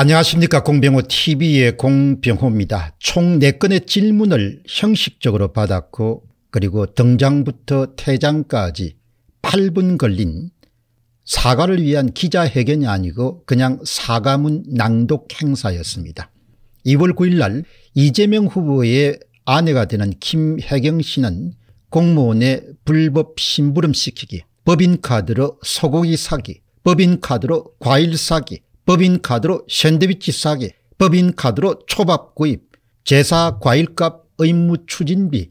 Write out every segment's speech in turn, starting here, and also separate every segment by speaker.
Speaker 1: 안녕하십니까 공병호 tv의 공병호입니다. 총 4건의 질문을 형식적으로 받았고 그리고 등장부터 퇴장까지 8분 걸린 사과를 위한 기자회견이 아니고 그냥 사과문 낭독 행사였습니다. 2월 9일 날 이재명 후보의 아내가 되는 김혜경 씨는 공무원의 불법 심부름 시키기, 법인카드로 소고기 사기, 법인카드로 과일 사기, 법인카드로 샌드위치 싸기, 법인카드로 초밥 구입, 제사 과일값 의무 추진비,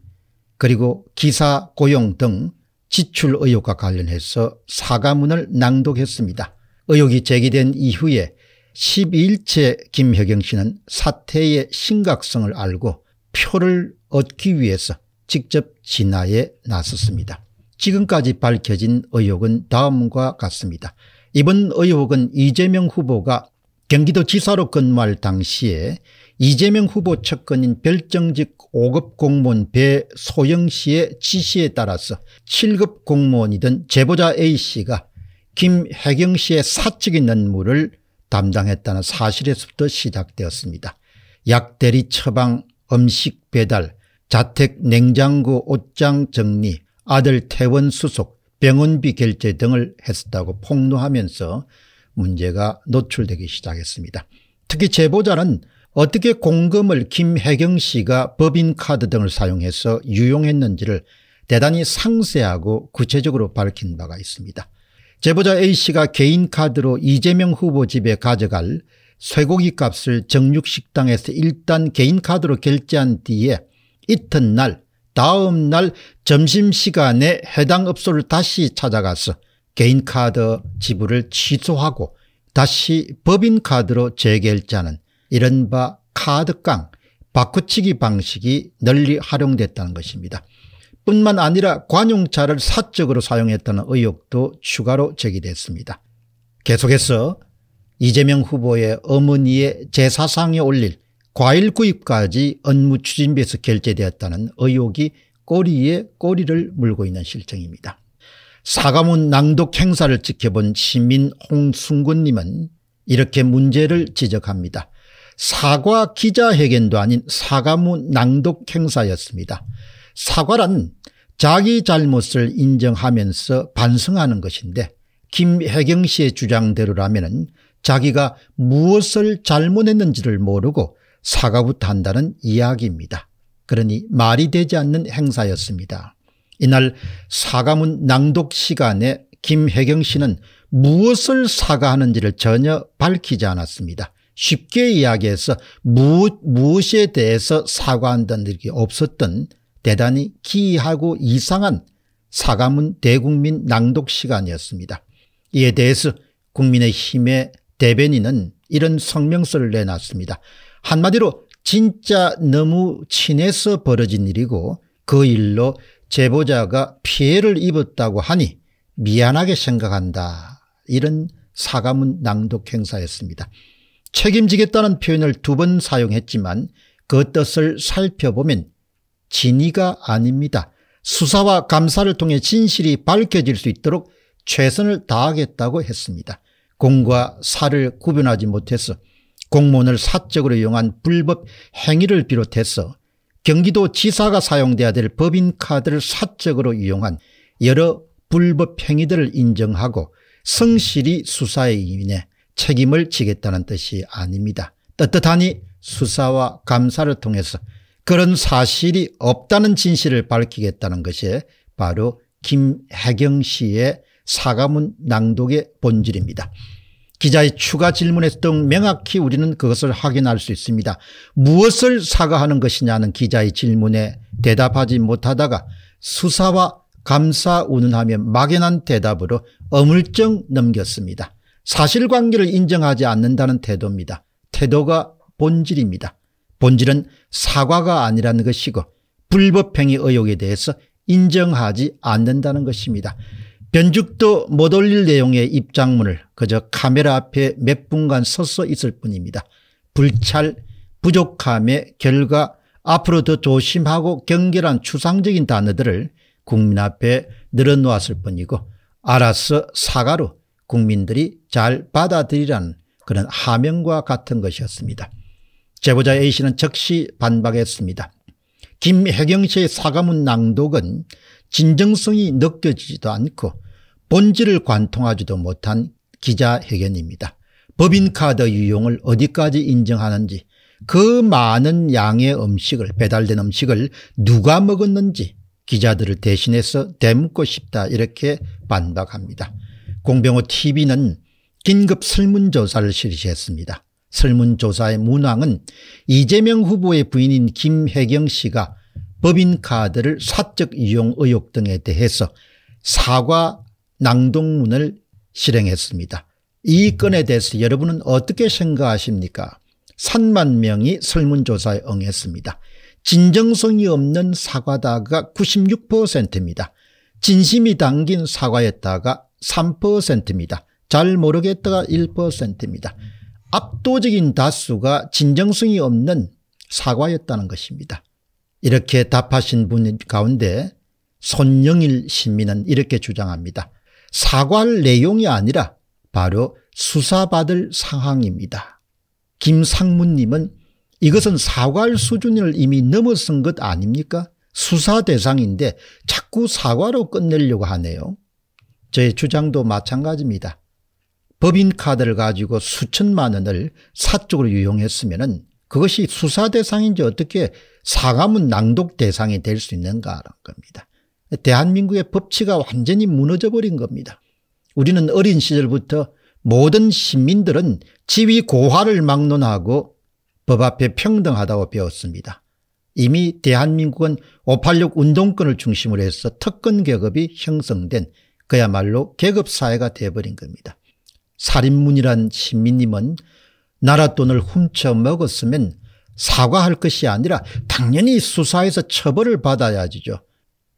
Speaker 1: 그리고 기사 고용 등 지출 의혹과 관련해서 사과문을 낭독했습니다. 의혹이 제기된 이후에 12일째 김혜경 씨는 사태의 심각성을 알고 표를 얻기 위해서 직접 진화에 나섰습니다. 지금까지 밝혀진 의혹은 다음과 같습니다. 이번 의혹은 이재명 후보가 경기도지사로 근무할 당시에 이재명 후보 측근인 별정직 5급 공무원 배소영 씨의 지시에 따라서 7급 공무원이던 제보자 A씨가 김혜경 씨의 사적인 업무를 담당했다는 사실에서부터 시작되었습니다. 약대리 처방, 음식 배달, 자택 냉장고 옷장 정리, 아들 퇴원 수속, 병원비 결제 등을 했었다고 폭로하면서 문제가 노출되기 시작했습니다. 특히 제보자는 어떻게 공금을 김혜경 씨가 법인카드 등을 사용해서 유용했는지를 대단히 상세하고 구체적으로 밝힌 바가 있습니다. 제보자 A씨가 개인카드로 이재명 후보 집에 가져갈 쇠고기 값을 정육식당에서 일단 개인카드로 결제한 뒤에 이튿날 다음 날 점심시간에 해당 업소를 다시 찾아가서 개인카드 지불을 취소하고 다시 법인카드로 재결제하는 이른바 카드깡 바꾸치기 방식이 널리 활용됐다는 것입니다. 뿐만 아니라 관용차를 사적으로 사용했다는 의혹도 추가로 제기됐습니다. 계속해서 이재명 후보의 어머니의 제사상에 올릴 과일 구입까지 업무 추진비에서 결제되었다는 의혹이 꼬리에 꼬리를 물고 있는 실정입니다. 사과문 낭독 행사를 지켜본 시민 홍순근님은 이렇게 문제를 지적합니다. 사과 기자회견도 아닌 사과문 낭독 행사였습니다. 사과란 자기 잘못을 인정하면서 반성하는 것인데 김혜경 씨의 주장대로라면 자기가 무엇을 잘못했는지를 모르고 사과부터 한다는 이야기입니다. 그러니 말이 되지 않는 행사였습니다. 이날 사과문 낭독 시간에 김혜경 씨는 무엇을 사과하는지를 전혀 밝히지 않았습니다. 쉽게 이야기해서 무 무엇에 대해서 사과한다는 일 없었던 대단히 기이하고 이상한 사과문 대국민 낭독 시간이었습니다. 이에 대해서 국민의힘의 대변인은 이런 성명서를 내놨습니다. 한마디로 진짜 너무 친해서 벌어진 일이고 그 일로 제보자가 피해를 입었다고 하니 미안하게 생각한다. 이런 사과문 낭독 행사였습니다. 책임지겠다는 표현을 두 번 사용했지만 그 뜻을 살펴보면 진의가 아닙니다. 수사와 감사를 통해 진실이 밝혀질 수 있도록 최선을 다하겠다고 했습니다. 공과 사를 구분하지 못해서 공무원을 사적으로 이용한 불법 행위를 비롯해서 경기도 지사가 사용돼야 될 법인카드를 사적으로 이용한 여러 불법 행위들을 인정하고 성실히 수사에 임해 책임을 지겠다는 뜻이 아닙니다. 떳떳하니 수사와 감사를 통해서 그런 사실이 없다는 진실을 밝히겠다는 것이 바로 김혜경 씨의 사과문 낭독의 본질입니다. 기자의 추가 질문에 등 명확히 우리는 그것을 확인할 수 있습니다. 무엇을 사과하는 것이냐는 기자의 질문에 대답하지 못하다가 수사와 감사 운운하며 막연한 대답으로 어물쩡 넘겼습니다. 사실관계를 인정하지 않는다는 태도입니다. 태도가 본질입니다. 본질은 사과가 아니라는 것이고 불법행위 의혹에 대해서 인정하지 않는다는 것입니다. 변죽도 못 올릴 내용의 입장문을 그저 카메라 앞에 몇 분간 서서 있을 뿐입니다. 불찰, 부족함의 결과 앞으로 더 조심하고 경계란 추상적인 단어들을 국민 앞에 늘어놓았을 뿐이고 알아서 사과로 국민들이 잘 받아들이라는 그런 하명과 같은 것이었습니다. 제보자 A씨는 즉시 반박했습니다. 김혜경 씨의 사과문 낭독은 진정성이 느껴지지도 않고 본질을 관통하지도 못한 기자회견입니다. 법인카드 유용을 어디까지 인정하는지 그 많은 양의 음식을 배달된 음식을 누가 먹었는지 기자들을 대신해서 대묻고 싶다 이렇게 반박합니다. 공병호 tv는 긴급 설문조사를 실시했습니다. 설문조사의 문항은 이재명 후보의 부인인 김혜경 씨가 법인카드를 사적 이용 의혹 등에 대해서 사과 낭독문을 실행했습니다. 이 건에 대해서 여러분은 어떻게 생각하십니까? 3만 명이 설문조사에 응했습니다. 진정성이 없는 사과다가 96%입니다. 진심이 담긴 사과였다가 3%입니다. 잘 모르겠다가 1%입니다. 압도적인 다수가 진정성이 없는 사과였다는 것입니다. 이렇게 답하신 분 가운데 손영일 시민은 이렇게 주장합니다. 사과할 내용이 아니라 바로 수사받을 상황입니다. 김상무님은 이것은 사과할 수준을 이미 넘어선 것 아닙니까? 수사 대상인데 자꾸 사과로 끝내려고 하네요. 저 주장도 마찬가지입니다. 법인카드를 가지고 수천만 원을 사적으로 유용했으면 그것이 수사 대상인지 어떻게 사과문 낭독 대상이 될 수 있는가라는 겁니다. 대한민국의 법치가 완전히 무너져버린 겁니다. 우리는 어린 시절부터 모든 시민들은 지위 고하를 막론하고 법 앞에 평등하다고 배웠습니다. 이미 대한민국은 586 운동권을 중심으로 해서 특권 계급이 형성된 그야말로 계급사회가 되어버린 겁니다. 살인문이란 시민님은 나라 돈을 훔쳐 먹었으면 사과할 것이 아니라 당연히 수사에서 처벌을 받아야죠. 지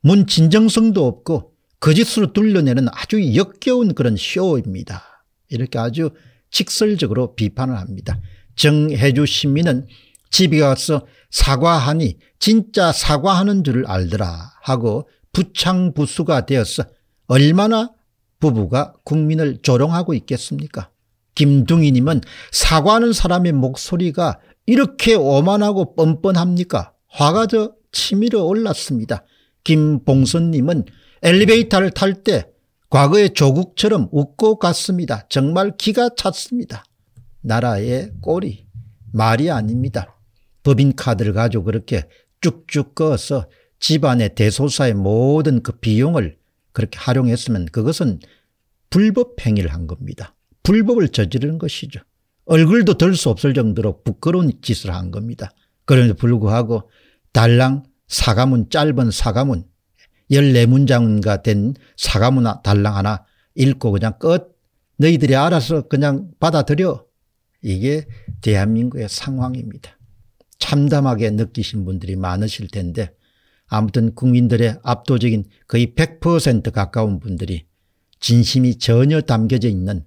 Speaker 1: 문 진정성도 없고 거짓으로 그 둘러내는 아주 역겨운 그런 쇼입니다. 이렇게 아주 직설적으로 비판을 합니다. 정해주 시민은 집에 가서 사과하니 진짜 사과하는 줄을 알더라 하고 부창부수가 되어서 얼마나 부부가 국민을 조롱하고 있겠습니까 김둥이님은 사과하는 사람의 목소리가 이렇게 오만하고 뻔뻔합니까 화가 더 치밀어 올랐습니다 김봉선님은 엘리베이터를 탈 때 과거의 조국처럼 웃고 갔습니다. 정말 기가 찼습니다. 나라의 꼬리 말이 아닙니다. 법인카드를 가지고 그렇게 쭉쭉 꺼서 집안의 대소사의 모든 그 비용을 그렇게 활용했으면 그것은 불법 행위를 한 겁니다. 불법을 저지르는 것이죠. 얼굴도 들 수 없을 정도로 부끄러운 짓을 한 겁니다. 그럼에도 불구하고 달랑 사과문 짧은 사과문 14문장인가 된 사과문 달랑 하나 읽고 그냥 끝 너희들이 알아서 그냥 받아들여 이게 대한민국의 상황입니다. 참담하게 느끼신 분들이 많으실 텐데 아무튼 국민들의 압도적인 거의 100% 가까운 분들이 진심이 전혀 담겨져 있는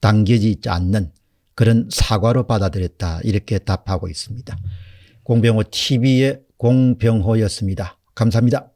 Speaker 1: 담겨지지 않는 그런 사과로 받아들였다 이렇게 답하고 있습니다. 공병호 tv의 공병호였습니다. 감사합니다.